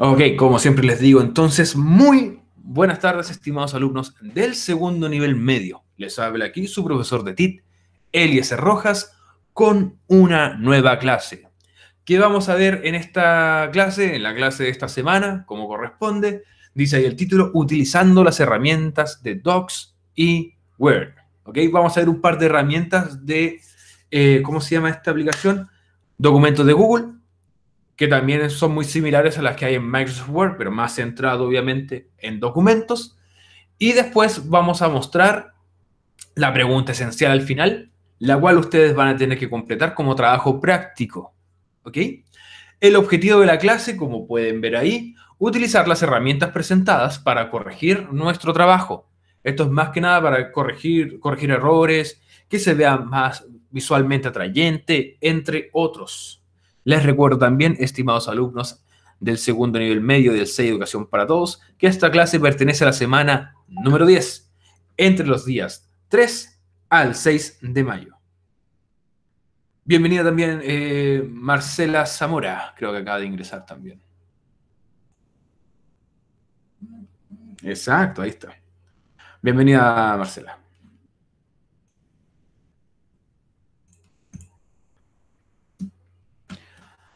Ok, como siempre les digo, entonces, muy buenas tardes, estimados alumnos del segundo nivel medio. Les habla aquí su profesor de TIT, Elias Rojas, con una nueva clase. ¿Qué vamos a ver en esta clase, en la clase de esta semana, como corresponde? Dice ahí el título, utilizando las herramientas de Docs y Word. Ok, vamos a ver un par de herramientas de, eh, ¿cómo se llama esta aplicación? Documentos de Google que también son muy similares a las que hay en Microsoft Word, pero más centrado obviamente en documentos. Y después vamos a mostrar la pregunta esencial al final, la cual ustedes van a tener que completar como trabajo práctico. ¿Ok? El objetivo de la clase, como pueden ver ahí, utilizar las herramientas presentadas para corregir nuestro trabajo. Esto es más que nada para corregir, corregir errores, que se vea más visualmente atrayente, entre otros. Les recuerdo también, estimados alumnos del segundo nivel medio del 6 Educación para Todos, que esta clase pertenece a la semana número 10, entre los días 3 al 6 de mayo. Bienvenida también eh, Marcela Zamora, creo que acaba de ingresar también. Exacto, ahí está. Bienvenida Marcela.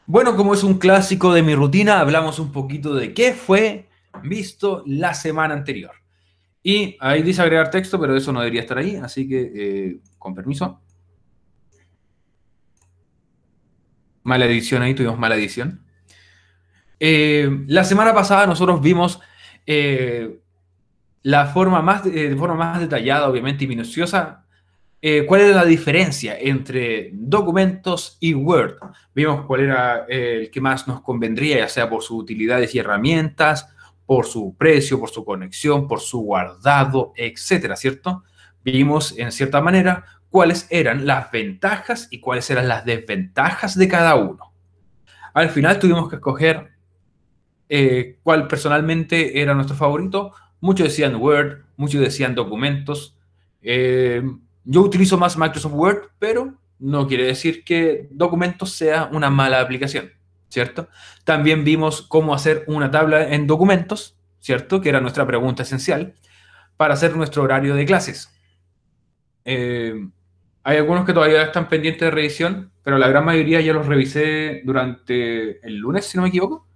Bueno, como es un clásico de mi rutina, hablamos un poquito de qué fue visto la semana anterior. Y ahí dice agregar texto, pero eso no debería estar ahí, así que eh, con permiso. Mala edición ahí, tuvimos mala edición. Eh, la semana pasada nosotros vimos eh, la forma más, de forma más detallada, obviamente, y minuciosa eh, cuál era la diferencia entre documentos y Word. Vimos cuál era eh, el que más nos convendría, ya sea por sus utilidades y herramientas, por su precio, por su conexión, por su guardado, etcétera, ¿cierto? Vimos en cierta manera cuáles eran las ventajas y cuáles eran las desventajas de cada uno. Al final tuvimos que escoger eh, cuál personalmente era nuestro favorito. Muchos decían Word, muchos decían documentos. Yo utilizo más Microsoft Word, pero no quiere decir que documentos sea una mala aplicación, ¿cierto? También vimos cómo hacer una tabla en documentos, ¿cierto? Que era nuestra pregunta esencial, para hacer nuestro horario de clases. Eh, hay algunos que todavía están pendientes de revisión, pero la gran mayoría ya los revisé durante el lunes, si no me equivoco.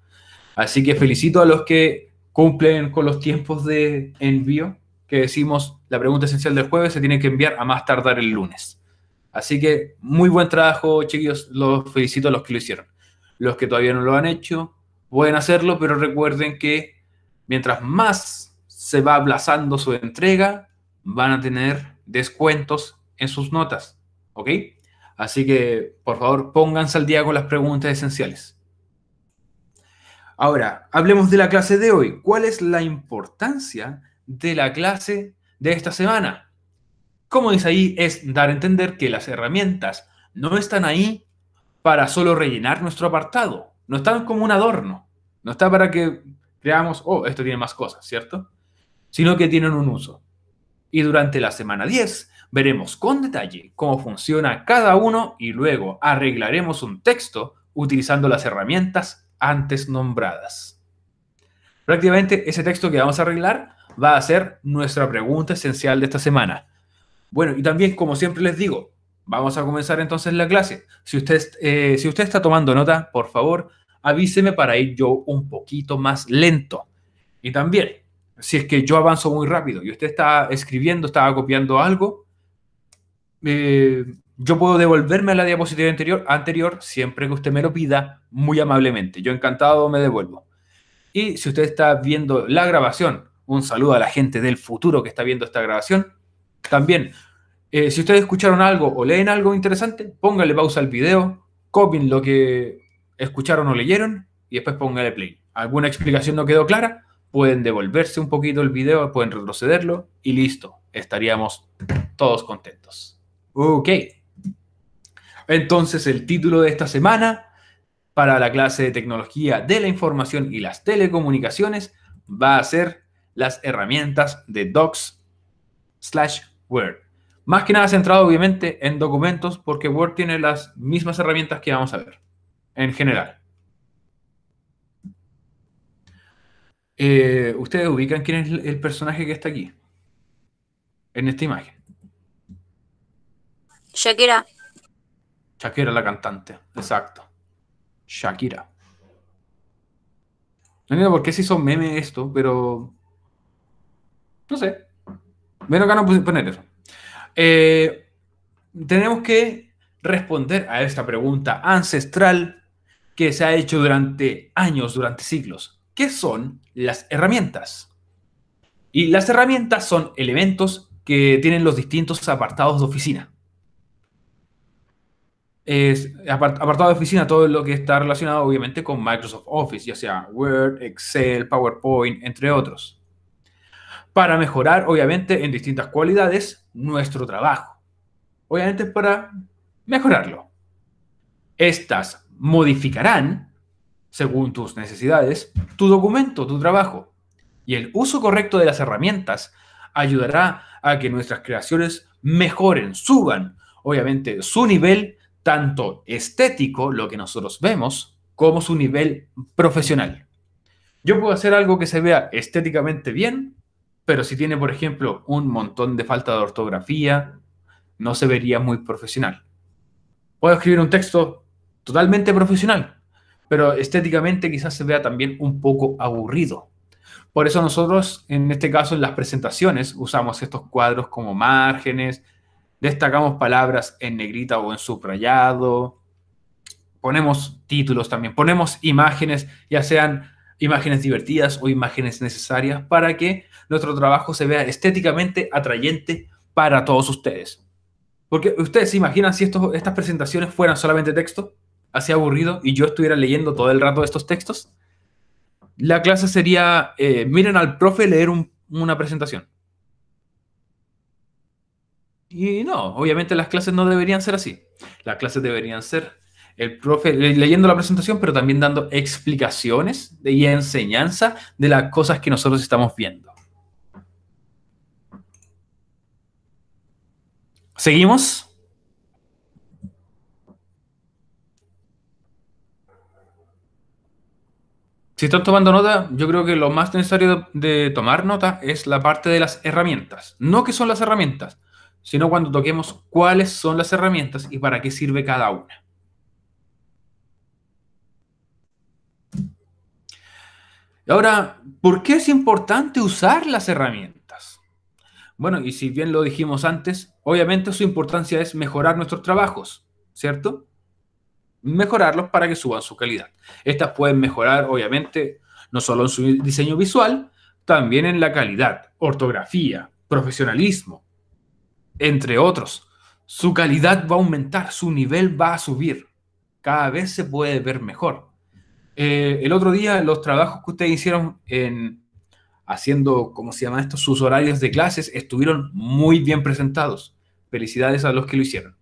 Así que felicito a los que cumplen con los tiempos de envío que decimos la pregunta esencial del jueves se tiene que enviar a más tardar el lunes. Así que muy buen trabajo, chiquillos. Los felicito a los que lo hicieron. Los que todavía no lo han hecho, pueden hacerlo, pero recuerden que mientras más se va aplazando su entrega, van a tener descuentos en sus notas. ¿Ok? Así que, por favor, pónganse al día con las preguntas esenciales. Ahora, hablemos de la clase de hoy. ¿Cuál es la importancia de la clase de esta semana. Como dice ahí, es dar a entender que las herramientas no están ahí para solo rellenar nuestro apartado, no están como un adorno, no está para que creamos, oh, esto tiene más cosas, ¿cierto? Sino que tienen un uso. Y durante la semana 10 veremos con detalle cómo funciona cada uno y luego arreglaremos un texto utilizando las herramientas antes nombradas. Prácticamente ese texto que vamos a arreglar va a ser nuestra pregunta esencial de esta semana. Bueno, y también, como siempre les digo, vamos a comenzar entonces la clase. Si usted, eh, si usted está tomando nota, por favor, avíseme para ir yo un poquito más lento. Y también, si es que yo avanzo muy rápido y usted está escribiendo, estaba copiando algo, eh, yo puedo devolverme a la diapositiva anterior, anterior siempre que usted me lo pida muy amablemente. Yo encantado me devuelvo. Y si usted está viendo la grabación un saludo a la gente del futuro que está viendo esta grabación. También, eh, si ustedes escucharon algo o leen algo interesante, pónganle pausa al video, copien lo que escucharon o leyeron y después pónganle play. ¿Alguna explicación no quedó clara? Pueden devolverse un poquito el video, pueden retrocederlo y listo. Estaríamos todos contentos. Ok. Entonces, el título de esta semana para la clase de tecnología de la información y las telecomunicaciones va a ser las herramientas de Docs slash Word. Más que nada centrado obviamente en documentos porque Word tiene las mismas herramientas que vamos a ver en general. Eh, Ustedes ubican quién es el personaje que está aquí en esta imagen. Shakira. Shakira la cantante, exacto. Shakira. No entiendo por qué se hizo meme esto, pero no sé. menos no de poner eso. Eh, tenemos que responder a esta pregunta ancestral que se ha hecho durante años, durante siglos. ¿Qué son las herramientas? Y las herramientas son elementos que tienen los distintos apartados de oficina. Es apartado de oficina todo lo que está relacionado obviamente con Microsoft Office, ya sea Word, Excel, PowerPoint, entre otros para mejorar, obviamente, en distintas cualidades nuestro trabajo. Obviamente para mejorarlo. Estas modificarán, según tus necesidades, tu documento, tu trabajo. Y el uso correcto de las herramientas ayudará a que nuestras creaciones mejoren, suban, obviamente, su nivel tanto estético, lo que nosotros vemos, como su nivel profesional. Yo puedo hacer algo que se vea estéticamente bien, pero si tiene, por ejemplo, un montón de falta de ortografía, no se vería muy profesional. Puedo escribir un texto totalmente profesional, pero estéticamente quizás se vea también un poco aburrido. Por eso nosotros, en este caso, en las presentaciones, usamos estos cuadros como márgenes, destacamos palabras en negrita o en subrayado, ponemos títulos también, ponemos imágenes, ya sean imágenes divertidas o imágenes necesarias para que nuestro trabajo se vea estéticamente atrayente para todos ustedes. Porque ustedes se imaginan si estas presentaciones fueran solamente texto, así aburrido, y yo estuviera leyendo todo el rato estos textos. La clase sería, eh, miren al profe leer una presentación. Y no, obviamente las clases no deberían ser así. Las clases deberían ser el profe leyendo la presentación, pero también dando explicaciones y enseñanza de las cosas que nosotros estamos viendo. ¿Seguimos? Si están tomando nota, yo creo que lo más necesario de tomar nota es la parte de las herramientas. No que son las herramientas, sino cuando toquemos cuáles son las herramientas y para qué sirve cada una. Ahora, ¿por qué es importante usar las herramientas? Bueno, y si bien lo dijimos antes, obviamente su importancia es mejorar nuestros trabajos, ¿cierto? Mejorarlos para que suban su calidad. Estas pueden mejorar, obviamente, no solo en su diseño visual, también en la calidad, ortografía, profesionalismo, entre otros. Su calidad va a aumentar, su nivel va a subir. Cada vez se puede ver mejor. Eh, el otro día los trabajos que ustedes hicieron en haciendo, ¿cómo se llama esto? Sus horarios de clases estuvieron muy bien presentados. Felicidades a los que lo hicieron.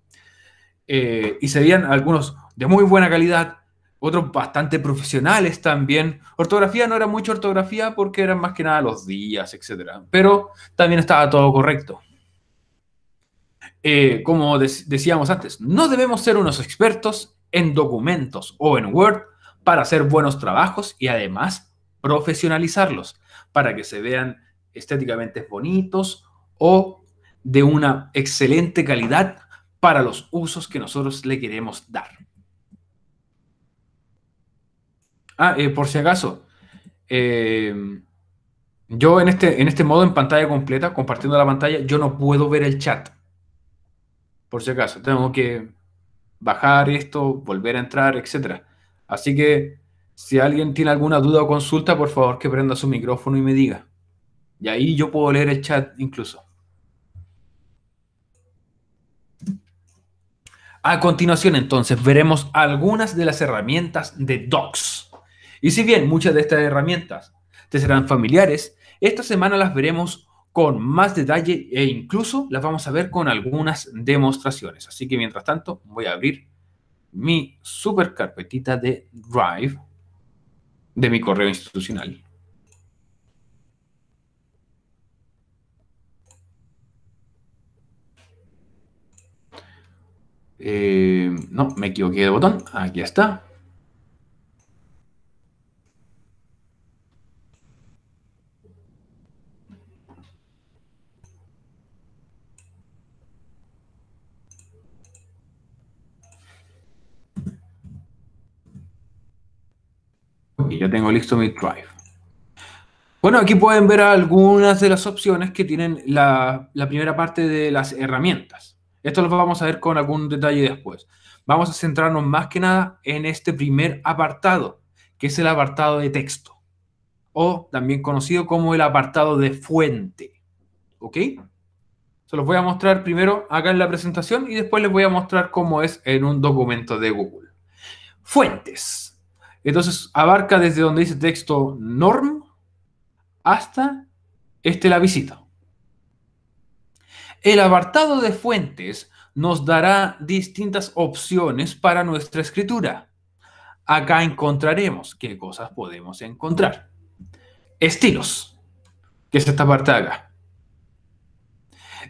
Eh, y serían algunos de muy buena calidad, otros bastante profesionales también. Ortografía no era mucha ortografía porque eran más que nada los días, etc. Pero también estaba todo correcto. Eh, como decíamos antes, no debemos ser unos expertos en documentos o en Word para hacer buenos trabajos y además profesionalizarlos para que se vean estéticamente bonitos o de una excelente calidad para los usos que nosotros le queremos dar. Ah, eh, por si acaso, em, yo en este, en este modo, en pantalla completa, compartiendo la pantalla, yo no puedo ver el chat. Por si acaso, tengo que bajar esto, volver a entrar, etcétera. Así que si alguien tiene alguna duda o consulta, por favor que prenda su micrófono y me diga. Y ahí yo puedo leer el chat incluso. A continuación, entonces, veremos algunas de las herramientas de Docs. Y si bien muchas de estas herramientas te serán familiares, esta semana las veremos con más detalle e incluso las vamos a ver con algunas demostraciones. Así que mientras tanto, voy a abrir mi super carpetita de Drive de mi correo institucional. Eh, no, me equivoqué de botón. Aquí está. Y ya tengo listo mi Drive. Bueno, aquí pueden ver algunas de las opciones que tienen la, la primera parte de las herramientas. Esto lo vamos a ver con algún detalle después. Vamos a centrarnos más que nada en este primer apartado, que es el apartado de texto, o también conocido como el apartado de fuente. ¿Ok? Se los voy a mostrar primero acá en la presentación y después les voy a mostrar cómo es en un documento de Google. Fuentes. Entonces abarca desde donde dice texto norm hasta este la visita. El apartado de fuentes nos dará distintas opciones para nuestra escritura. Acá encontraremos qué cosas podemos encontrar. Estilos, que es esta parte de acá.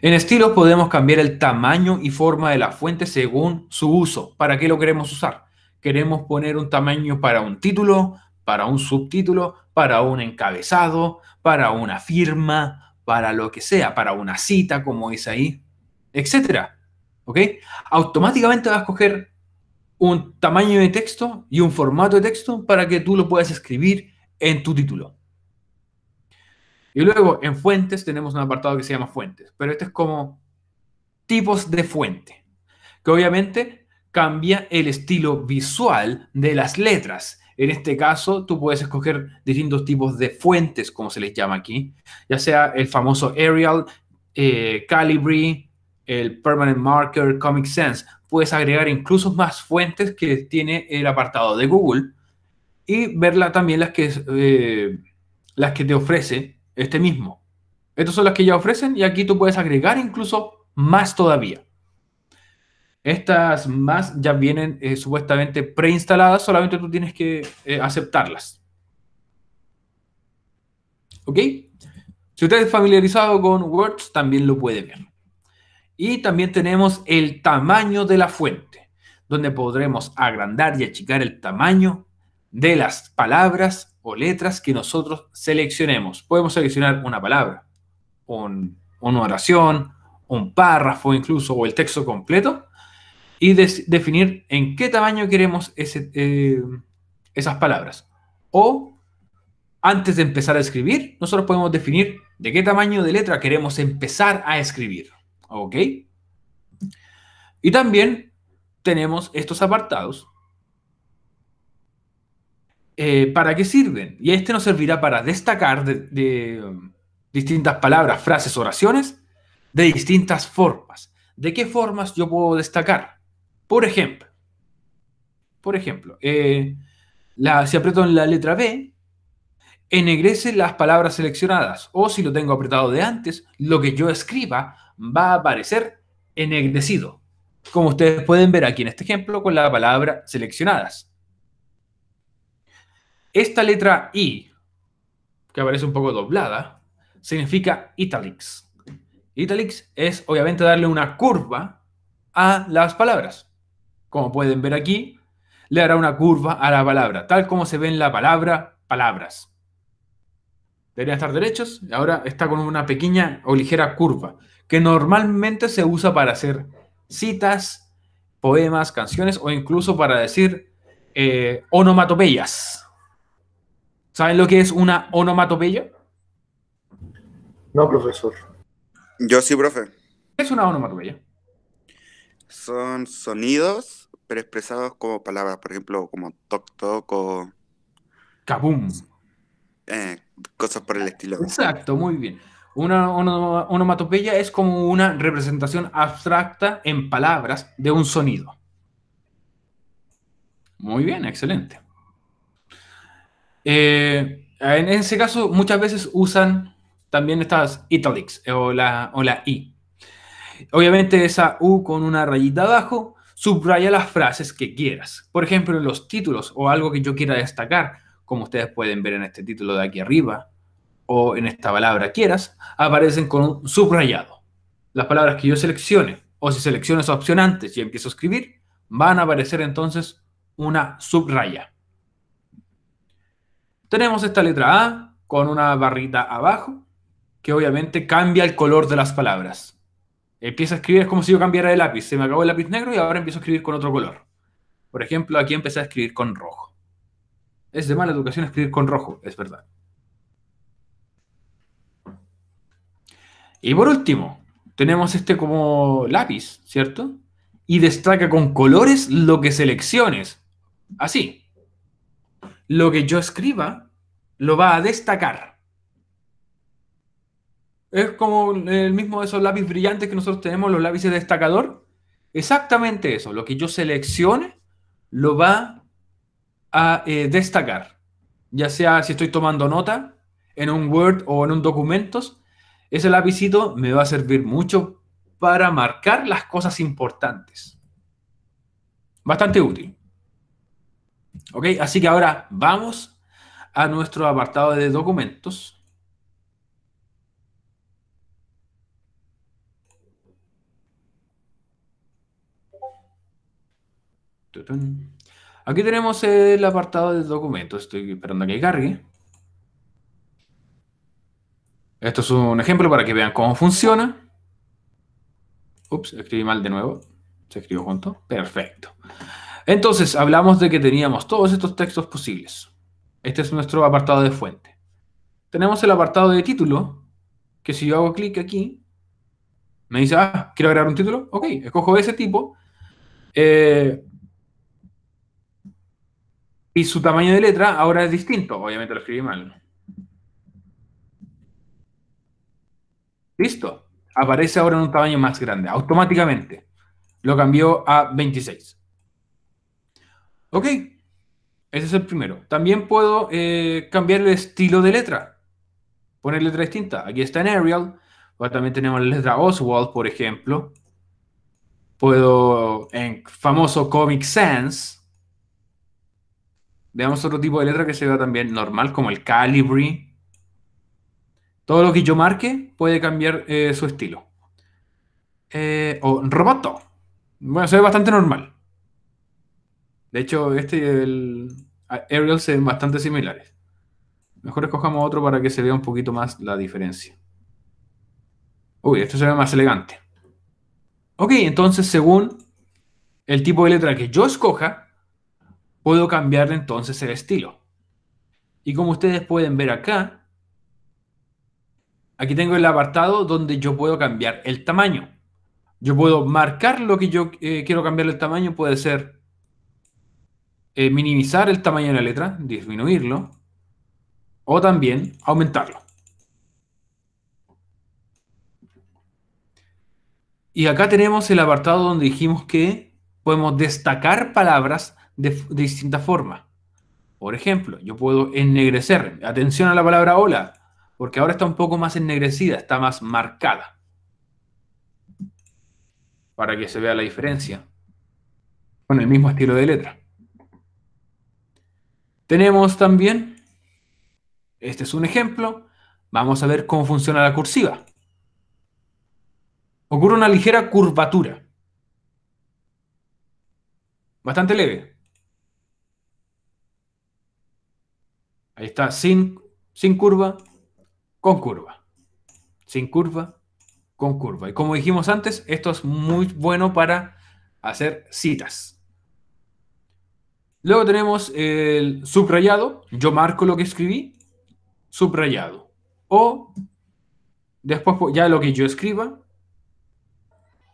En estilos podemos cambiar el tamaño y forma de la fuente según su uso, para qué lo queremos usar queremos poner un tamaño para un título, para un subtítulo, para un encabezado, para una firma, para lo que sea, para una cita, como es ahí, etc. ¿Ok? Automáticamente vas a escoger un tamaño de texto y un formato de texto para que tú lo puedas escribir en tu título. Y luego en fuentes tenemos un apartado que se llama fuentes, pero este es como tipos de fuente, que obviamente cambia el estilo visual de las letras. En este caso, tú puedes escoger distintos tipos de fuentes, como se les llama aquí, ya sea el famoso Arial, eh, Calibri, el Permanent Marker, Comic Sense. Puedes agregar incluso más fuentes que tiene el apartado de Google y verla también las que, eh, las que te ofrece este mismo. Estas son las que ya ofrecen y aquí tú puedes agregar incluso más todavía. Estas más ya vienen eh, supuestamente preinstaladas, solamente tú tienes que eh, aceptarlas. ¿Ok? Si usted es familiarizado con Words, también lo puede ver. Y también tenemos el tamaño de la fuente, donde podremos agrandar y achicar el tamaño de las palabras o letras que nosotros seleccionemos. Podemos seleccionar una palabra, una oración, un párrafo incluso, o el texto completo y definir en qué tamaño queremos eh, esas palabras. O antes de empezar a escribir, nosotros podemos definir de qué tamaño de letra queremos empezar a escribir. ¿Ok? Y también tenemos estos apartados. Eh, ¿Para qué sirven? Y este nos servirá para destacar de, um, distintas palabras, frases, oraciones de distintas formas. ¿De qué formas yo puedo destacar? Por ejemplo, por ejemplo, eh, la, si aprieto en la letra B, ennegrece las palabras seleccionadas. O si lo tengo apretado de antes, lo que yo escriba va a aparecer ennegrecido. Como ustedes pueden ver aquí en este ejemplo con la palabra seleccionadas. Esta letra I, que aparece un poco doblada, significa italics. Italics es obviamente darle una curva a las palabras. Como pueden ver aquí, le hará una curva a la palabra, tal como se ve en la palabra palabras. Debería estar derechos y ahora está con una pequeña o ligera curva, que normalmente se usa para hacer citas, poemas, canciones o incluso para decir eh, onomatopeyas. ¿Saben lo que es una onomatopeya? No, profesor. Yo sí, profe. ¿Qué es una onomatopeya? son sonidos, pero expresados como palabras, por ejemplo, como toc toc o... Kabum. Eh, cosas por el estilo. Exacto, muy bien. Una, onomatopeya es como una representación abstracta en palabras de un sonido. Muy bien, excelente. Eh, en ese caso, muchas veces usan también estas italics o la, o la I. Obviamente esa U con una rayita abajo, subraya las frases que quieras. Por ejemplo, los títulos o algo que yo quiera destacar, como ustedes pueden ver en este título de aquí arriba o en esta palabra quieras, aparecen con un subrayado. Las palabras que yo seleccione o si selecciono opción antes y empiezo a escribir, van a aparecer entonces una subraya. Tenemos esta letra A con una barrita abajo, que obviamente cambia el color de las palabras. Empieza a escribir, es como si yo cambiara de lápiz. Se me acabó el lápiz negro y ahora empiezo a escribir con otro color. Por ejemplo, aquí empecé a escribir con rojo. Es de mala educación escribir con rojo, es verdad. Y por último, tenemos este como lápiz, ¿cierto? Y destaca con colores lo que selecciones. Así. Lo que yo escriba lo va a destacar. Es como el mismo de esos lápices brillantes que nosotros tenemos, los lápices destacador. Exactamente eso. Lo que yo seleccione lo va a eh, destacar. Ya sea si estoy tomando nota en un Word o en un documentos, ese lapicito me va a servir mucho para marcar las cosas importantes. Bastante útil. ¿Ok? Así que ahora vamos a nuestro apartado de documentos. Aquí tenemos el apartado de documentos. Estoy esperando a que cargue. Esto es un ejemplo para que vean cómo funciona. Ups, escribí mal de nuevo. Se escribió junto. Perfecto. Entonces, hablamos de que teníamos todos estos textos posibles. Este es nuestro apartado de fuente. Tenemos el apartado de título, que si yo hago clic aquí, me dice, ah, quiero agregar un título. Ok, escojo ese tipo. Eh, y su tamaño de letra ahora es distinto. Obviamente lo escribí mal. Listo. Aparece ahora en un tamaño más grande. Automáticamente. Lo cambió a 26. Ok. Ese es el primero. También puedo eh, cambiar el estilo de letra. Poner letra distinta. Aquí está en Arial. también tenemos la letra Oswald, por ejemplo. Puedo, en famoso Comic Sans, Veamos otro tipo de letra que se vea también normal, como el Calibri. Todo lo que yo marque puede cambiar eh, su estilo. Eh, o Roboto. Bueno, se ve bastante normal. De hecho, este y el Arial se ven bastante similares. Mejor escojamos otro para que se vea un poquito más la diferencia. Uy, esto se ve más elegante. Ok, entonces según el tipo de letra que yo escoja, puedo cambiarle entonces el estilo. Y como ustedes pueden ver acá, aquí tengo el apartado donde yo puedo cambiar el tamaño. Yo puedo marcar lo que yo eh, quiero cambiar el tamaño, puede ser eh, minimizar el tamaño de la letra, disminuirlo, o también aumentarlo. Y acá tenemos el apartado donde dijimos que podemos destacar palabras de, distinta forma Por ejemplo, yo puedo ennegrecer. Atención a la palabra hola, porque ahora está un poco más ennegrecida, está más marcada. Para que se vea la diferencia. Con el mismo estilo de letra. Tenemos también, este es un ejemplo, vamos a ver cómo funciona la cursiva. Ocurre una ligera curvatura. Bastante leve, Ahí está, sin, sin curva, con curva. Sin curva, con curva. Y como dijimos antes, esto es muy bueno para hacer citas. Luego tenemos el subrayado. Yo marco lo que escribí, subrayado. O después pues, ya lo que yo escriba,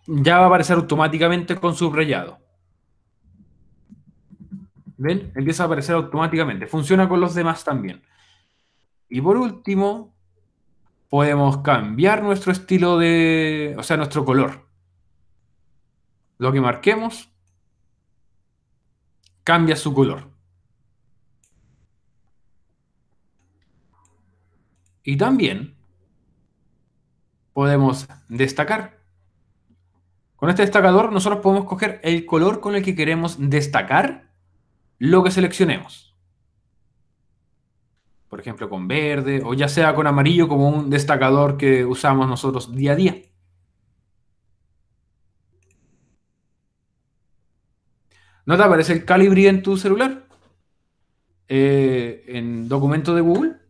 ya va a aparecer automáticamente con subrayado. ¿Ven? Empieza a aparecer automáticamente. Funciona con los demás también. Y por último, podemos cambiar nuestro estilo de, o sea, nuestro color. Lo que marquemos cambia su color. Y también podemos destacar. Con este destacador nosotros podemos coger el color con el que queremos destacar lo que seleccionemos. Por ejemplo, con verde o ya sea con amarillo como un destacador que usamos nosotros día a día. ¿No te aparece el Calibri en tu celular? Eh, en documento de Google.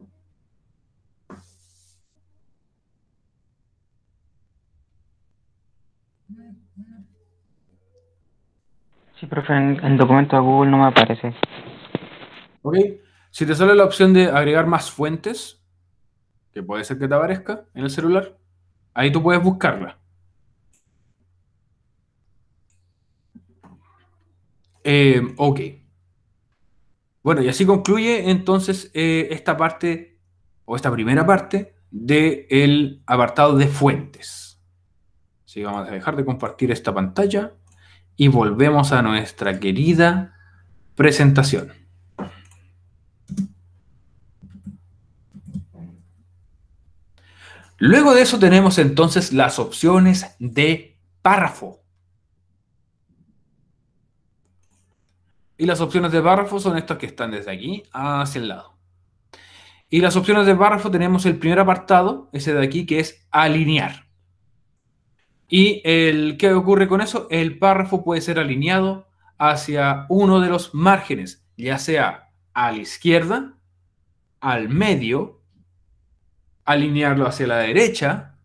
Sí, profe, en el documento de Google no me aparece. Ok. Si te sale la opción de agregar más fuentes, que puede ser que te aparezca en el celular, ahí tú puedes buscarla. Eh, ok. Bueno, y así concluye entonces eh, esta parte, o esta primera parte, del apartado de fuentes. Sí, vamos a dejar de compartir esta pantalla y volvemos a nuestra querida presentación. Luego de eso tenemos entonces las opciones de párrafo. Y las opciones de párrafo son estas que están desde aquí hacia el lado. Y las opciones de párrafo tenemos el primer apartado, ese de aquí, que es alinear. ¿Y el, qué ocurre con eso? El párrafo puede ser alineado hacia uno de los márgenes, ya sea a la izquierda, al medio, alinearlo hacia la derecha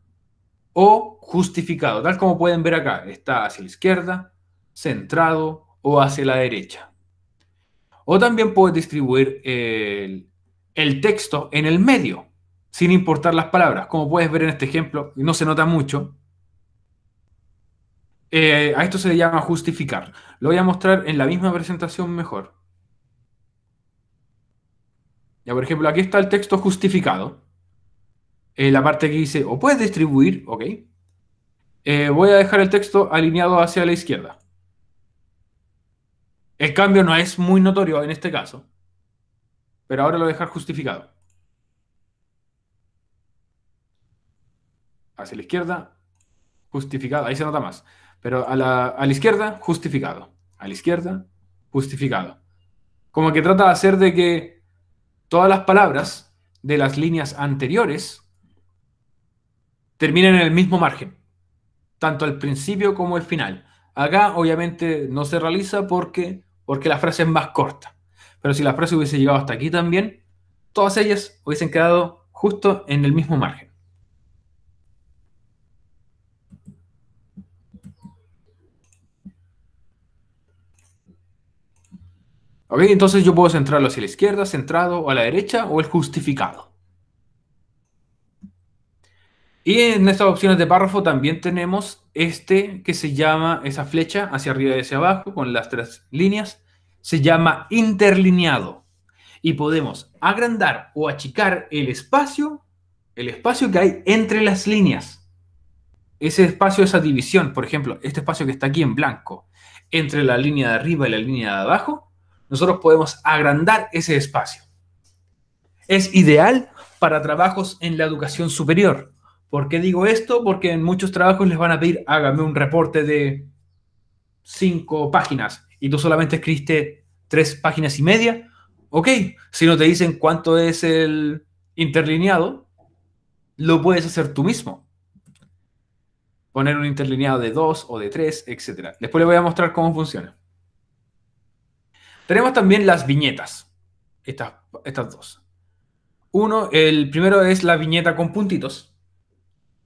o justificado, tal como pueden ver acá, está hacia la izquierda, centrado o hacia la derecha. O también puedes distribuir el, el texto en el medio, sin importar las palabras, como puedes ver en este ejemplo, no se nota mucho, eh, a esto se le llama justificar. Lo voy a mostrar en la misma presentación mejor. Ya, por ejemplo, aquí está el texto justificado. Eh, la parte que dice, o puedes distribuir, ok. Eh, voy a dejar el texto alineado hacia la izquierda. El cambio no es muy notorio en este caso, pero ahora lo voy a dejar justificado. Hacia la izquierda, justificado, ahí se nota más. Pero a la, izquierda, justificado. A la izquierda, justificado. Como que trata de hacer de que todas las palabras de las líneas anteriores terminen en el mismo margen, tanto al principio como al final. Acá obviamente no se realiza porque, porque la frase es más corta, pero si la frase hubiese llegado hasta aquí también, todas ellas hubiesen quedado justo en el mismo margen. Ok, entonces yo puedo centrarlo hacia la izquierda, centrado o a la derecha o el justificado. Y en estas opciones de párrafo también tenemos este que se llama, esa flecha hacia arriba y hacia abajo con las tres líneas, se llama interlineado. Y podemos agrandar o achicar el espacio, el espacio que hay entre las líneas. Ese espacio, esa división, por ejemplo, este espacio que está aquí en blanco, entre la línea de arriba y la línea de abajo, nosotros podemos agrandar ese espacio. Es ideal para trabajos en la educación superior. ¿Por qué digo esto? Porque en muchos trabajos les van a pedir, hágame un reporte de cinco páginas y tú solamente escribiste tres páginas y media. Ok, si no te dicen cuánto es el interlineado, lo puedes hacer tú mismo. Poner un interlineado de dos o de tres, etc. Después les voy a mostrar cómo funciona. Tenemos también las viñetas, estas, estas dos. Uno, el primero es la viñeta con puntitos,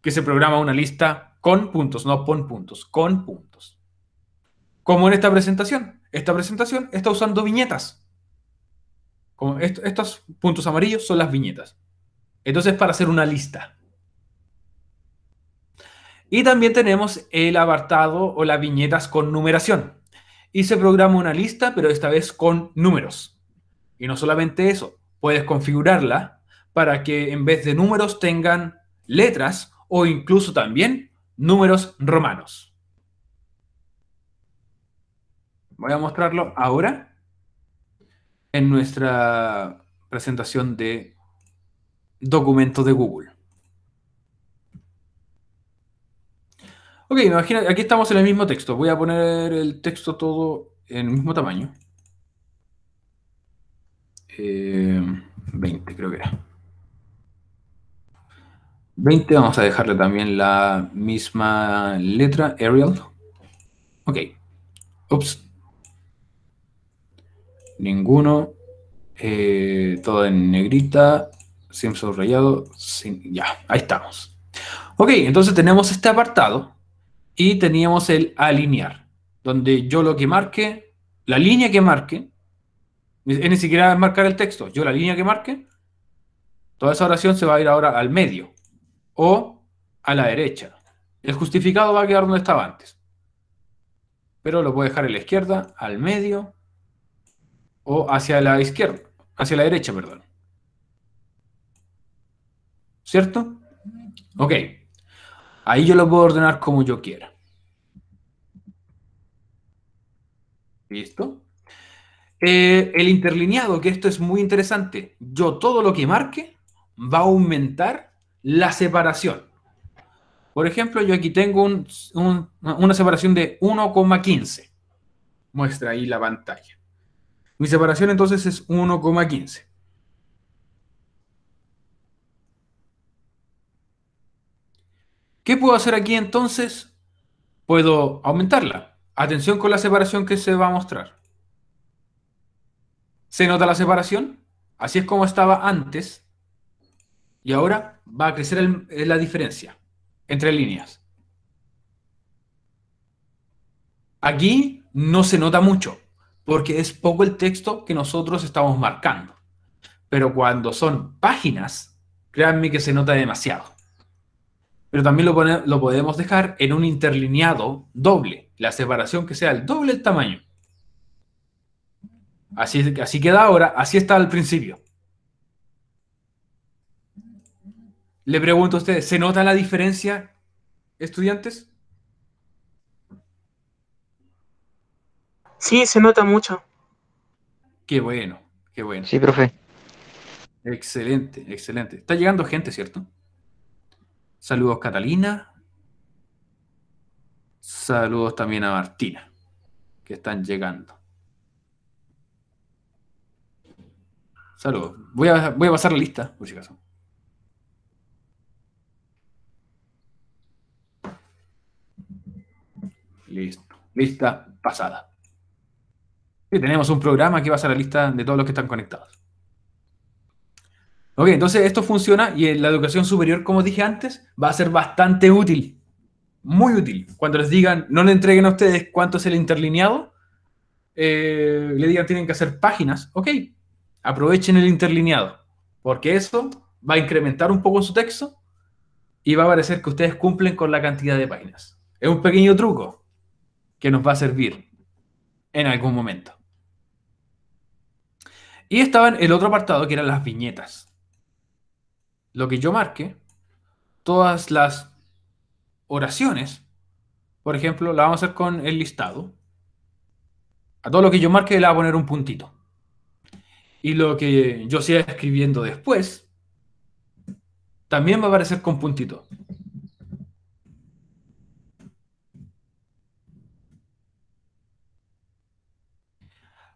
que se programa una lista con puntos, no con puntos, con puntos. Como en esta presentación. Esta presentación está usando viñetas. Como estos puntos amarillos son las viñetas. Entonces, para hacer una lista. Y también tenemos el apartado o las viñetas con numeración y se programa una lista, pero esta vez con números. Y no solamente eso, puedes configurarla para que en vez de números tengan letras o incluso también números romanos. Voy a mostrarlo ahora en nuestra presentación de documentos de Google. Ok, imagina, aquí estamos en el mismo texto. Voy a poner el texto todo en el mismo tamaño. 20 eh, creo que era. 20, vamos a dejarle también la misma letra, Arial. Ok. Ups. Ninguno. Eh, todo en negrita. Siempre subrayado. ya, ahí estamos. Ok, entonces tenemos este apartado y teníamos el alinear, donde yo lo que marque, la línea que marque, ni siquiera marcar el texto, yo la línea que marque, toda esa oración se va a ir ahora al medio o a la derecha. El justificado va a quedar donde estaba antes, pero lo puedo dejar en la izquierda, al medio o hacia la izquierda, hacia la derecha, perdón. ¿Cierto? Ok. Ahí yo lo puedo ordenar como yo quiera. ¿Listo? Eh, el interlineado, que esto es muy interesante. Yo todo lo que marque va a aumentar la separación. Por ejemplo, yo aquí tengo una separación de 1,15. Muestra ahí la pantalla. Mi separación entonces es 1,15. ¿Qué puedo hacer aquí entonces? Puedo aumentarla. Atención con la separación que se va a mostrar. ¿Se nota la separación? Así es como estaba antes. Y ahora va a crecer eh, la diferencia entre líneas. Aquí no se nota mucho, porque es poco el texto que nosotros estamos marcando. Pero cuando son páginas, créanme que se nota demasiado pero también lo, podemos dejar en un interlineado doble, la separación que sea el doble el tamaño. Así, así queda ahora, así está al principio. Le pregunto a ustedes, ¿se nota la diferencia, estudiantes? Sí, se nota mucho. Qué bueno, qué bueno. Sí, profe. Excelente, excelente. Está llegando gente, ¿cierto? Saludos Catalina. Saludos también a Martina, que están llegando. Saludos. Voy a, voy a pasar la lista, por si acaso. Listo. Lista pasada. tenemos un programa que va a ser la lista de todos los que están conectados. Ok, entonces esto funciona y la educación superior, como dije antes, va a ser bastante útil, muy útil. Cuando les digan, no le entreguen a ustedes cuánto es el interlineado, eh, le digan tienen que hacer páginas, ok, aprovechen el interlineado, porque eso va a incrementar un poco su texto y va a parecer que ustedes cumplen con la cantidad de páginas. Es un pequeño truco que nos va a servir en algún momento. Y estaba en el otro apartado que eran las viñetas lo que yo marque, todas las oraciones, por ejemplo, la vamos a hacer con el listado. A todo lo que yo marque le voy a poner un puntito. Y lo que yo siga escribiendo después, también va a aparecer con puntito.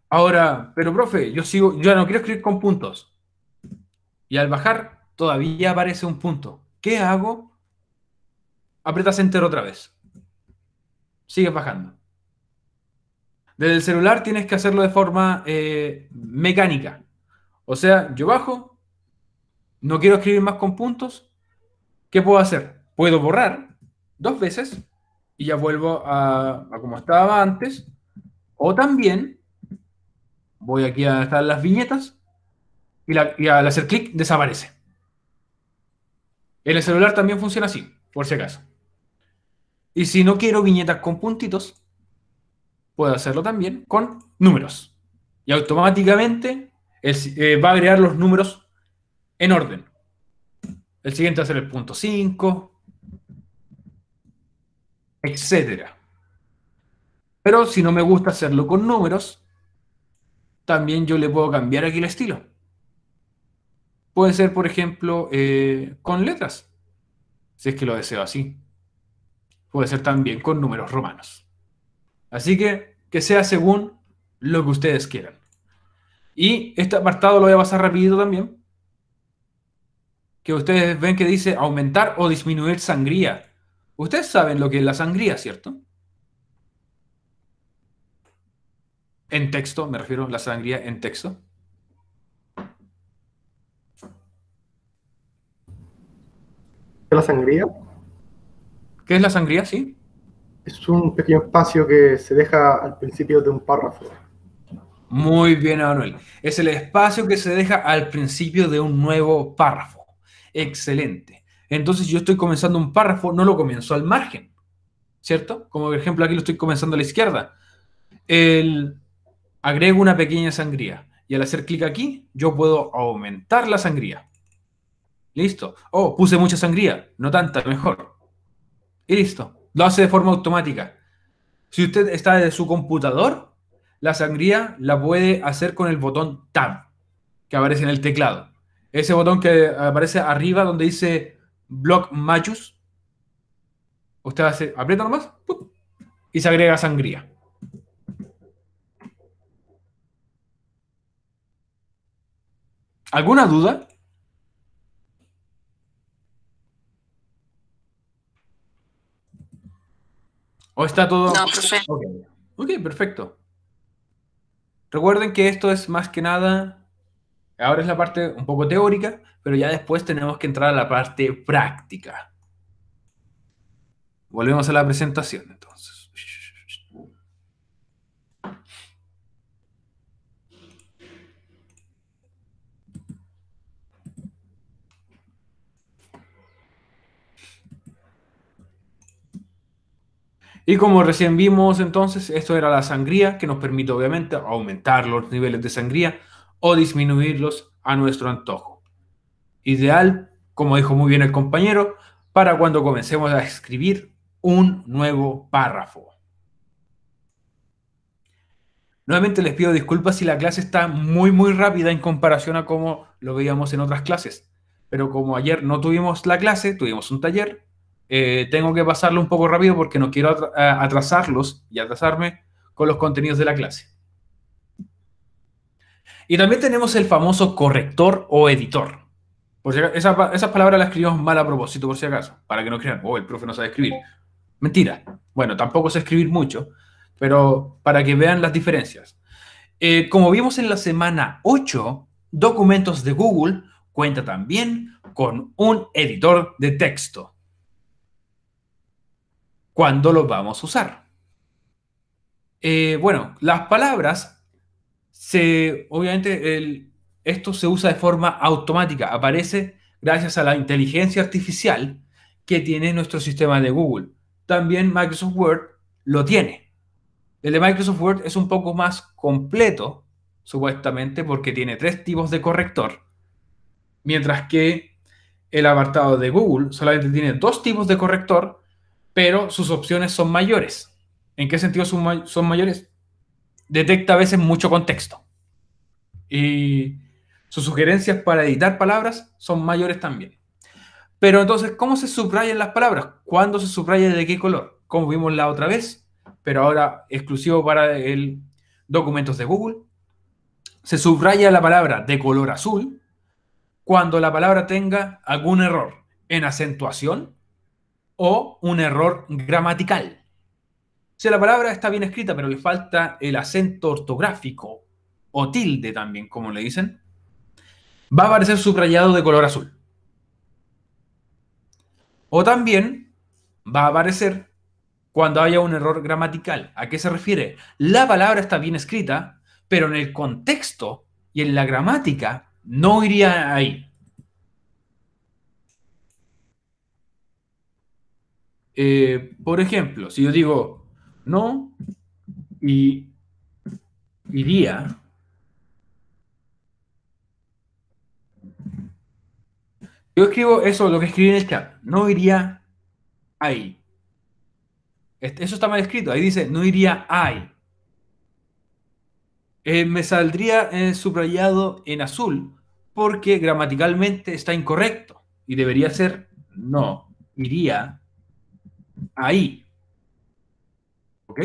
Ahora, pero profe, yo sigo, yo no quiero escribir con puntos. Y al bajar todavía aparece un punto. ¿Qué hago? Apretas Enter otra vez. Sigues bajando. Desde el celular tienes que hacerlo de forma eh, mecánica. O sea, yo bajo, no quiero escribir más con puntos. ¿Qué puedo hacer? Puedo borrar dos veces y ya vuelvo a, como estaba antes. O también voy aquí a estar las viñetas y al hacer clic desaparece el celular también funciona así, por si acaso. Y si no quiero viñetas con puntitos, puedo hacerlo también con números. Y automáticamente eh, va a agregar los números en orden. El siguiente va a ser el punto 5, etcétera. Pero si no me gusta hacerlo con números, también yo le puedo cambiar aquí el estilo. Puede ser, por ejemplo, eh, con letras, si es que lo deseo así. Puede ser también con números romanos. Así que que sea según lo que ustedes quieran. Y este apartado lo voy a pasar rápido también. Que ustedes ven que dice aumentar o disminuir sangría. Ustedes saben lo que es la sangría, ¿cierto? En texto, me refiero a la sangría en texto. ¿Qué es la sangría? ¿Qué es la sangría, sí? Es un pequeño espacio que se deja al principio de un párrafo. Muy bien, Manuel. Es el espacio que se deja al principio de un nuevo párrafo. Excelente. Entonces yo estoy comenzando un párrafo, no lo comienzo al margen, ¿cierto? Como por ejemplo aquí lo estoy comenzando a la izquierda. El, agrego una pequeña sangría y al hacer clic aquí yo puedo aumentar la sangría. Listo. Oh, puse mucha sangría. No tanta, mejor. Y listo. Lo hace de forma automática. Si usted está en su computador, la sangría la puede hacer con el botón Tab, que aparece en el teclado. Ese botón que aparece arriba donde dice Block Machus. Usted hace, aprieta nomás y se agrega sangría. ¿Alguna duda? ¿O está todo? ok, perfecto. Recuerden que esto es más que nada, ahora es la parte un poco teórica, pero ya después tenemos que entrar a la parte práctica. Volvemos a la presentación entonces. Y como recién vimos entonces, esto era la sangría que nos permite obviamente aumentar los niveles de sangría o disminuirlos a nuestro antojo. Ideal, como dijo muy bien el compañero, para cuando comencemos a escribir un nuevo párrafo. Nuevamente les pido disculpas si la clase está muy muy rápida en comparación a cómo lo veíamos en otras clases, pero como ayer no tuvimos la clase, tuvimos un taller, eh, tengo que pasarlo un poco rápido porque no quiero eh, atrasarlos y atrasarme con los contenidos de la clase. Y también tenemos el famoso corrector o editor. esas palabras las escribimos mal a propósito, por si acaso, para que no crean, oh, el profe no sabe escribir. Mentira. Bueno, tampoco sé escribir mucho, pero para que vean las diferencias. Eh, como vimos en la semana 8, documentos de Google cuenta también con un editor de texto cuándo los vamos a usar. Eh, bueno, las palabras, se, obviamente esto se usa de forma automática, aparece gracias a la inteligencia artificial que tiene nuestro sistema de Google. También Microsoft Word lo tiene. El de Microsoft Word es un poco más completo, supuestamente, porque tiene tres tipos de corrector, mientras que el apartado de Google solamente tiene dos tipos de corrector, pero sus opciones son mayores. ¿En qué sentido son, mayores? Detecta a veces mucho contexto. Y sus sugerencias para editar palabras son mayores también. Pero entonces, ¿cómo se subrayan las palabras? ¿Cuándo se subraya de qué color? Como vimos la otra vez, pero ahora exclusivo para el documentos de Google. Se subraya la palabra de color azul cuando la palabra tenga algún error en acentuación, o un error gramatical. Si la palabra está bien escrita, pero le falta el acento ortográfico o tilde también, como le dicen, va a aparecer subrayado de color azul. O también va a aparecer cuando haya un error gramatical. ¿A qué se refiere? La palabra está bien escrita, pero en el contexto y en la gramática no iría ahí. Eh, por ejemplo, si yo digo no y iría, yo escribo eso, lo que escribí en el chat, no iría ahí. Este, eso está mal escrito, ahí dice no iría ahí. Eh, me saldría eh, subrayado en azul porque gramaticalmente está incorrecto y debería ser no iría ahí. ¿Ok?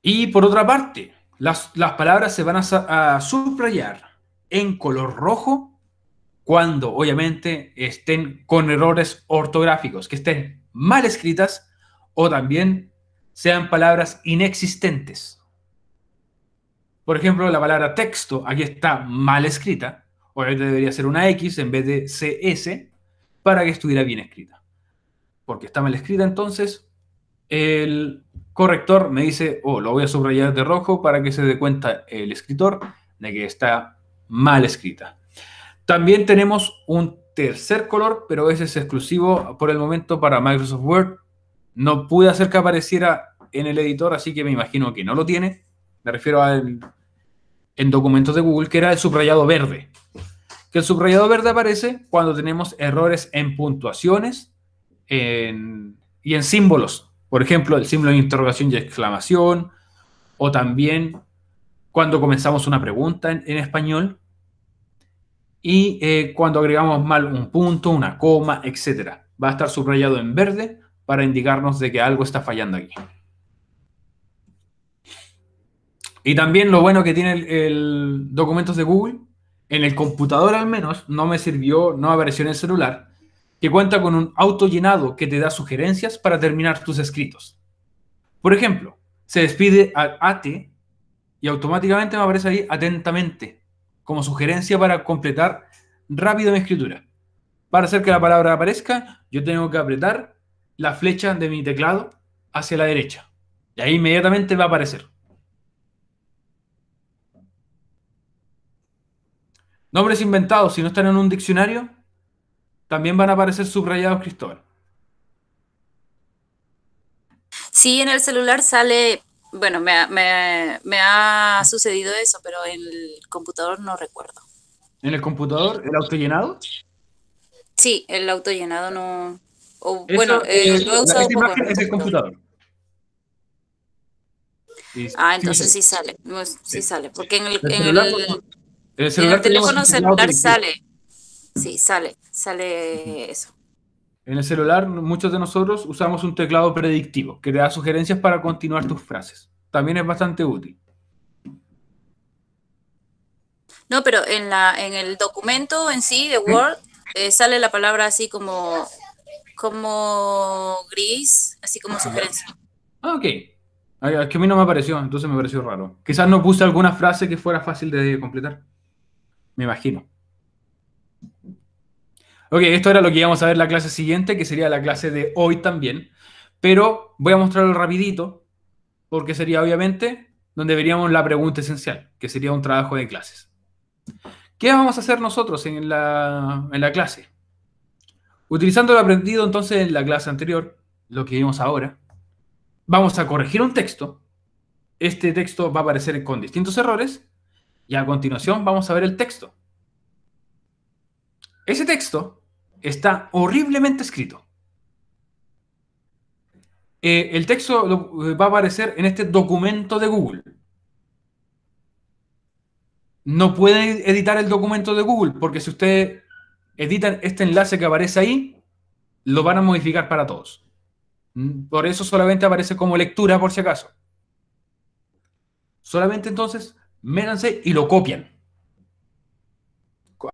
Y por otra parte, las, palabras se van a, a subrayar en color rojo cuando obviamente estén con errores ortográficos, que estén mal escritas o también sean palabras inexistentes. Por ejemplo, la palabra texto aquí está mal escrita, obviamente debería ser una X en vez de CS, para que estuviera bien escrita. Porque está mal escrita, entonces el corrector me dice, oh, lo voy a subrayar de rojo para que se dé cuenta el escritor de que está mal escrita. También tenemos un tercer color, pero ese es exclusivo por el momento para Microsoft Word. No pude hacer que apareciera en el editor, así que me imagino que no lo tiene. Me refiero al en documentos de Google, que era el subrayado verde. Que el subrayado verde aparece cuando tenemos errores en puntuaciones y en símbolos. Por ejemplo, el símbolo de interrogación y exclamación, o también cuando comenzamos una pregunta en, español, y eh, cuando agregamos mal un punto, una coma, etc. Va a estar subrayado en verde para indicarnos de que algo está fallando aquí. Y también lo bueno que tiene el, el documentos de Google en el computador al menos, no me sirvió, no apareció en el celular, que cuenta con un auto llenado que te da sugerencias para terminar tus escritos. Por ejemplo, se despide al AT y automáticamente me aparece ahí atentamente como sugerencia para completar rápido mi escritura. Para hacer que la palabra aparezca, yo tengo que apretar la flecha de mi teclado hacia la derecha. Y ahí inmediatamente va a aparecer. Nombres inventados, si no están en un diccionario, también van a aparecer subrayados, Cristóbal. Sí, en el celular sale, bueno, me, ha sucedido eso, pero en el computador no recuerdo. ¿En el computador? ¿El autollenado? Sí, el autollenado no... bueno, eh, lo he usado el computador. Ah, entonces sí sale, sí, sale, porque en en el, en el, teléfono celular sale. Sí, sale, sale eso. En el celular, muchos de nosotros usamos un teclado predictivo que te da sugerencias para continuar tus frases. También es bastante útil. No, pero en, la, en el documento en sí de Word eh, sale la palabra así como, como gris, así como sugerencia. Ah, ok. Ah, es que a mí no me apareció, entonces me pareció raro. Quizás no puse alguna frase que fuera fácil de completar me imagino. Ok, esto era lo que íbamos a ver en la clase siguiente, que sería la clase de hoy también. Pero voy a mostrarlo rapidito, porque sería obviamente donde veríamos la pregunta esencial, que sería un trabajo de clases. ¿Qué vamos a hacer nosotros en la, en la clase? Utilizando lo aprendido entonces en la clase anterior, lo que vimos ahora, vamos a corregir un texto. Este texto va a aparecer con distintos errores y a continuación vamos a ver el texto. Ese texto está horriblemente escrito. Eh, el texto eh, va a aparecer en este documento de Google. No pueden editar el documento de Google porque si ustedes editan este enlace que aparece ahí, lo van a modificar para todos. Mm, por eso solamente aparece como lectura por si acaso. Solamente entonces métanse y lo copian.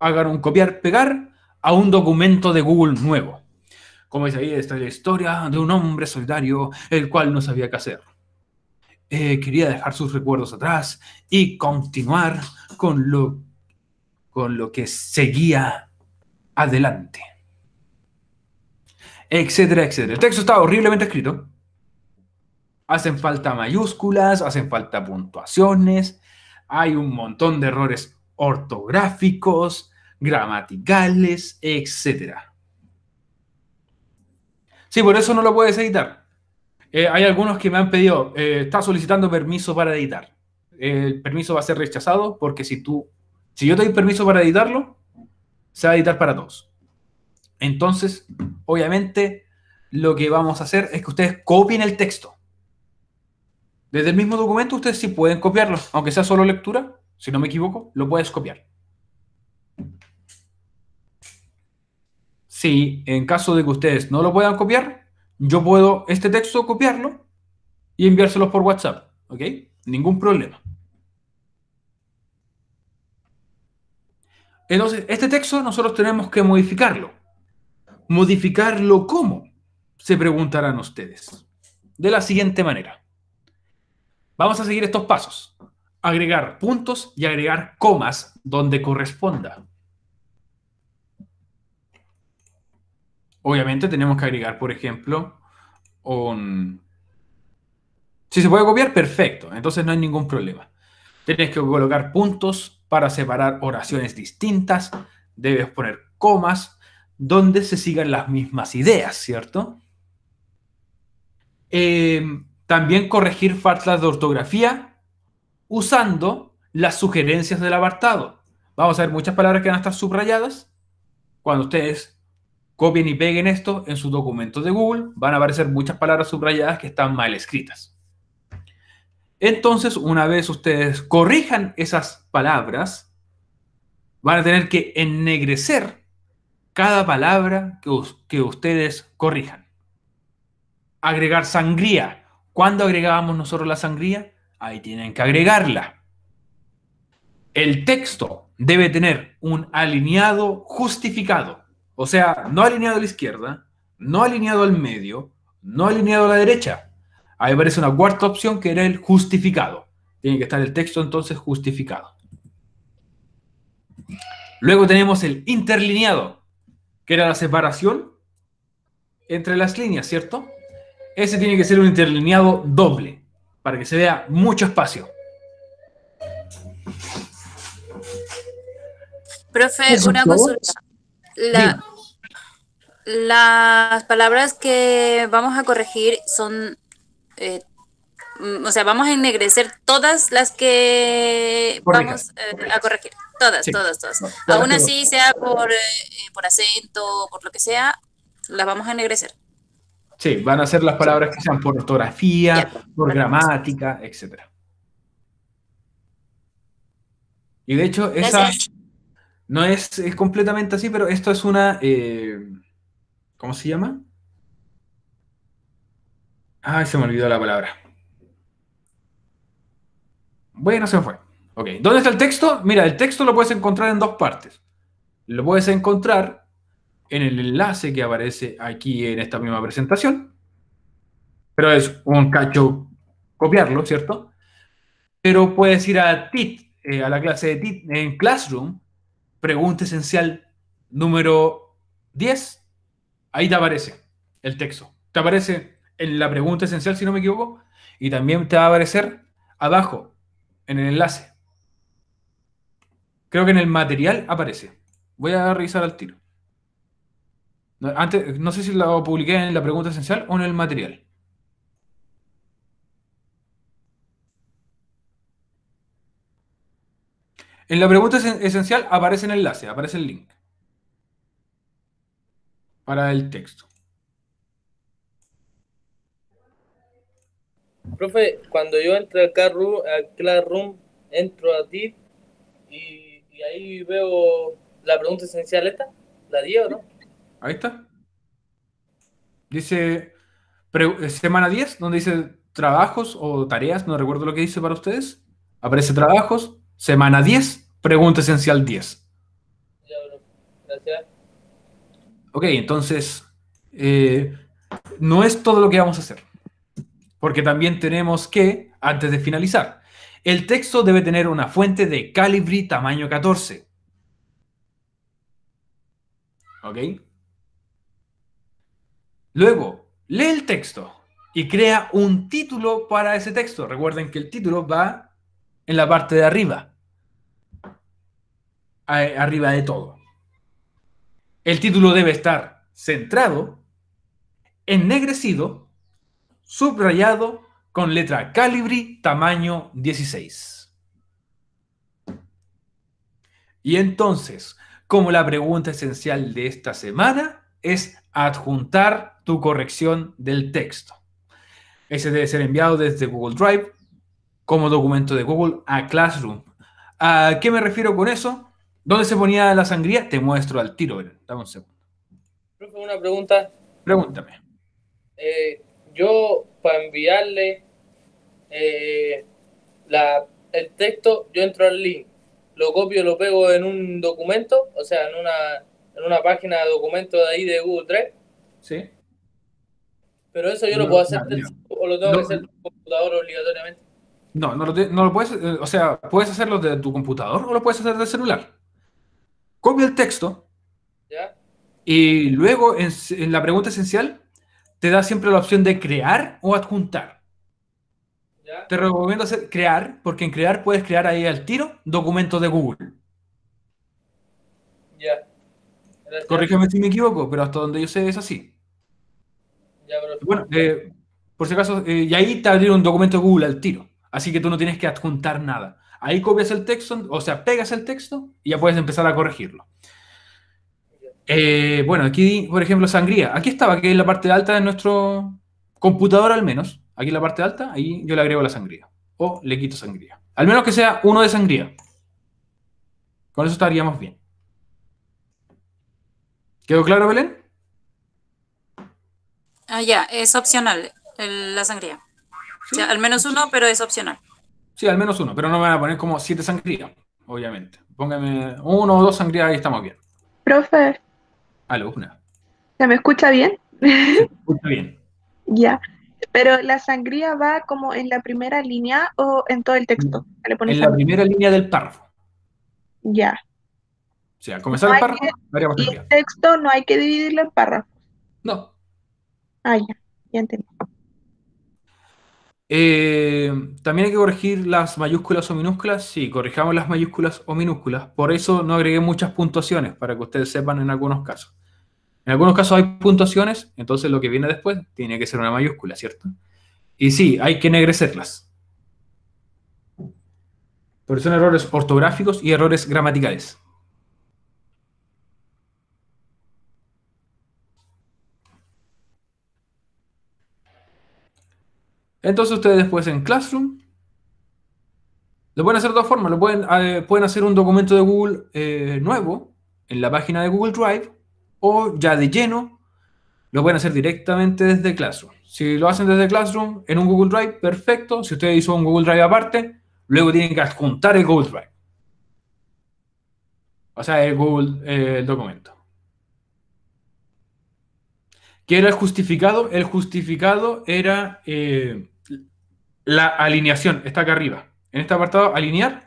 Hagan un copiar, pegar a un documento de Google nuevo. Como dice ahí, esta la historia de un hombre solidario, el cual no sabía qué hacer. Eh, quería dejar sus recuerdos atrás y continuar con lo, con lo que seguía adelante. Etcétera, etcétera. El texto está horriblemente escrito. Hacen falta mayúsculas, hacen falta puntuaciones, hay un montón de errores ortográficos, gramaticales, etc. Sí, por eso no lo puedes editar. Eh, hay algunos que me han pedido, eh, está solicitando permiso para editar. Eh, el permiso va a ser rechazado porque si tú, si yo te doy permiso para editarlo, se va a editar para todos. Entonces, obviamente, lo que vamos a hacer es que ustedes copien el texto. Desde el mismo documento ustedes sí pueden copiarlo, aunque sea solo lectura, si no me equivoco, lo puedes copiar. Si en caso de que ustedes no lo puedan copiar, yo puedo este texto copiarlo y enviárselo por WhatsApp, ¿ok? Ningún problema. Entonces, este texto nosotros tenemos que modificarlo. ¿Modificarlo cómo? Se preguntarán ustedes. De la siguiente manera. Vamos a seguir estos pasos. Agregar puntos y agregar comas donde corresponda. Obviamente tenemos que agregar, por ejemplo, un... Si se puede copiar, perfecto. Entonces no hay ningún problema. Tienes que colocar puntos para separar oraciones distintas. Debes poner comas donde se sigan las mismas ideas, ¿cierto? Eh, también corregir faltas de ortografía usando las sugerencias del apartado. Vamos a ver muchas palabras que van a estar subrayadas. Cuando ustedes copien y peguen esto en su documento de Google, van a aparecer muchas palabras subrayadas que están mal escritas. Entonces, una vez ustedes corrijan esas palabras, van a tener que ennegrecer cada palabra que, que ustedes corrijan. Agregar sangría ¿Cuándo agregábamos nosotros la sangría? Ahí tienen que agregarla. El texto debe tener un alineado justificado. O sea, no alineado a la izquierda, no alineado al medio, no alineado a la derecha. Ahí aparece una cuarta opción que era el justificado. Tiene que estar el texto entonces justificado. Luego tenemos el interlineado, que era la separación entre las líneas, ¿cierto? ese tiene que ser un interlineado doble para que se vea mucho espacio. Profe, una consulta. las palabras que vamos a corregir son, eh, mm, o sea, vamos a ennegrecer todas las que vamos eh, a corregir. Todas, todas, todas. Aún así, sea por, eh, por acento, por lo que sea, las vamos a ennegrecer. Sí, van a ser las palabras que sean por ortografía, por gramática, etc. Y de hecho, esa no es, es, completamente así, pero esto es una. Eh, ¿Cómo se llama? Ay, se me olvidó la palabra. Bueno, se me fue. Ok, ¿dónde está el texto? Mira, el texto lo puedes encontrar en dos partes. Lo puedes encontrar en el enlace que aparece aquí en esta misma presentación. Pero es un cacho copiarlo, ¿cierto? Pero puedes ir a TIT, eh, a la clase de TIT en Classroom, pregunta esencial número 10. Ahí te aparece el texto. Te aparece en la pregunta esencial, si no me equivoco, y también te va a aparecer abajo, en el enlace. Creo que en el material aparece. Voy a revisar al tiro. Antes, no sé si lo publiqué en la pregunta esencial o en el material. En la pregunta esencial aparece el enlace, aparece el link para el texto. Profe, cuando yo entro al Classroom, entro a ti y, ahí veo la pregunta esencial esta, la dio, o no? Ahí está. Dice eh, semana 10, donde dice trabajos o tareas, no recuerdo lo que dice para ustedes. Aparece trabajos, semana 10, pregunta esencial 10. Ya, Gracias. Ok, entonces, eh, no es todo lo que vamos a hacer, porque también tenemos que, antes de finalizar, el texto debe tener una fuente de calibre tamaño 14. ¿Ok? Luego, lee el texto y crea un título para ese texto. Recuerden que el título va en la parte de arriba, arriba de todo. El título debe estar centrado, ennegrecido, subrayado con letra calibre tamaño 16. Y entonces, como la pregunta esencial de esta semana, es adjuntar tu corrección del texto. Ese debe ser enviado desde Google Drive como documento de Google a Classroom. ¿A qué me refiero con eso? ¿Dónde se ponía la sangría? Te muestro al tiro, dame un segundo. una pregunta. Pregúntame. Eh, yo, para enviarle eh, el texto, yo entro al link, lo copio, lo pego en un documento, o sea, en una en una página de documento de ahí de Google Drive. Sí. Pero eso yo lo puedo hacer o lo tengo que hacer en tu computador obligatoriamente. No, no lo, puedes, eh, o sea, puedes hacerlo de tu computador o lo puedes hacer del celular. Copia el texto. ¿Ya? Y luego en, la pregunta esencial te da siempre la opción de crear o adjuntar. Te recomiendo hacer crear, porque en crear puedes crear ahí al tiro documento de Google. Ya. Corrígeme si me equivoco, pero hasta donde yo sé es así. Bueno, eh, por si acaso, eh, y ahí te abrieron un documento Google al tiro, así que tú no tienes que adjuntar nada. Ahí copias el texto, o sea, pegas el texto y ya puedes empezar a corregirlo. Eh, bueno, aquí, por ejemplo, sangría. Aquí estaba, que es la parte alta de nuestro computador al menos. Aquí en la parte alta, ahí yo le agrego la sangría. O le quito sangría. Al menos que sea uno de sangría. Con eso estaríamos bien. ¿Quedó claro, Belén? Ah, ya, es opcional la sangría. al menos uno, pero es opcional. Sí, al menos uno, pero no me van a poner como siete sangrías, obviamente. Póngame uno o dos sangrías y estamos bien. Profe. Ah, una. ¿Se me escucha bien? Se me escucha bien. ya. Pero la sangría va como en la primera línea o en todo el texto. en la primera línea del párrafo. Ya comenzar el el texto no hay que dividirlo en párrafos. No. Ah, ya, ya entendí. Eh, también hay que corregir las mayúsculas o minúsculas. Sí, corrijamos las mayúsculas o minúsculas. Por eso no agregué muchas puntuaciones, para que ustedes sepan en algunos casos. En algunos casos hay puntuaciones, entonces lo que viene después tiene que ser una mayúscula, ¿cierto? Y sí, hay que Por eso son errores ortográficos y errores gramaticales. Entonces ustedes después en Classroom lo pueden hacer de dos formas. Lo pueden, eh, pueden hacer un documento de Google eh, nuevo en la página de Google Drive o ya de lleno lo pueden hacer directamente desde Classroom. Si lo hacen desde Classroom en un Google Drive, perfecto. Si ustedes hizo un Google Drive aparte, luego tienen que adjuntar el Google Drive. O sea, el Google eh, el documento. ¿Qué era el justificado? El justificado era la alineación está acá arriba. En este apartado, alinear,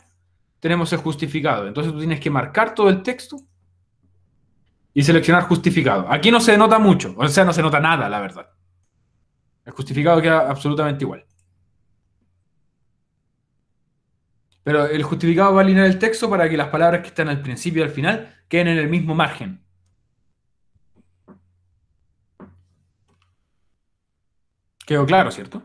tenemos el justificado. Entonces tú tienes que marcar todo el texto y seleccionar justificado. Aquí no se nota mucho, o sea, no se nota nada, la verdad. El justificado queda absolutamente igual. Pero el justificado va a alinear el texto para que las palabras que están al principio y al final queden en el mismo margen. Quedó claro, ¿cierto?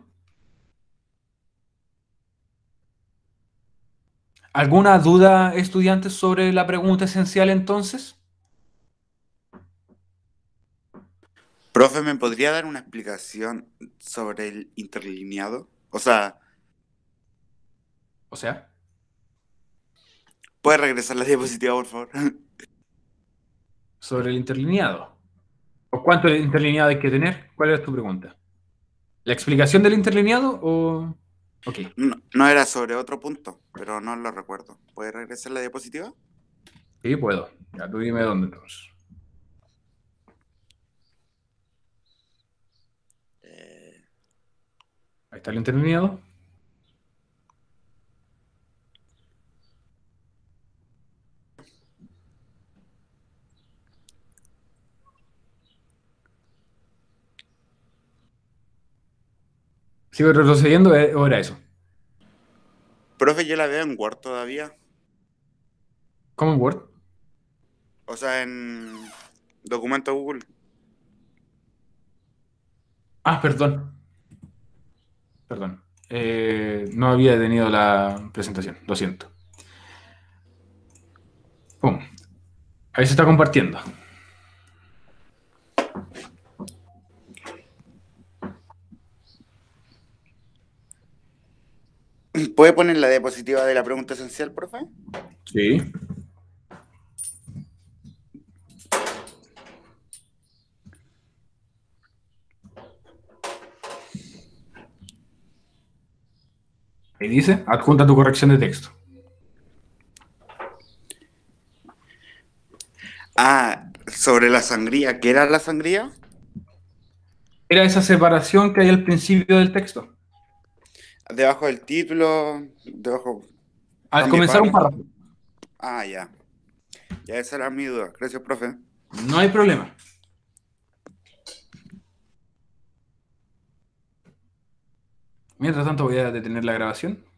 ¿Alguna duda, estudiantes, sobre la pregunta esencial entonces? Profe, ¿me podría dar una explicación sobre el interlineado? O sea... O sea... ¿Puedes regresar la diapositiva, por favor? Sobre el interlineado. ¿O cuánto interlineado hay que tener? ¿Cuál es tu pregunta? ¿La explicación del interlineado o...? No, era sobre otro punto, pero no lo recuerdo. ¿Puede regresar la diapositiva? Sí, puedo. Ya tú dime dónde estamos. Eh. ¿Ahí está el intervenido? ¿Sigo retrocediendo eh, o era eso? Profe, yo la veo en Word todavía. ¿Cómo en Word? O sea, en documento Google. Ah, perdón. Perdón. Eh, no había tenido la presentación, lo siento. Ahí se está compartiendo. ¿Puede poner la diapositiva de la pregunta esencial, profe? Sí. Y dice, adjunta tu corrección de texto. Ah, sobre la sangría. ¿Qué era la sangría? Era esa separación que hay al principio del texto. Debajo del título, debajo. Al ah, comenzar un párrafo. Ah, ya. Ya esa era mi duda. Gracias, profe. No hay problema. Mientras tanto voy a detener la grabación.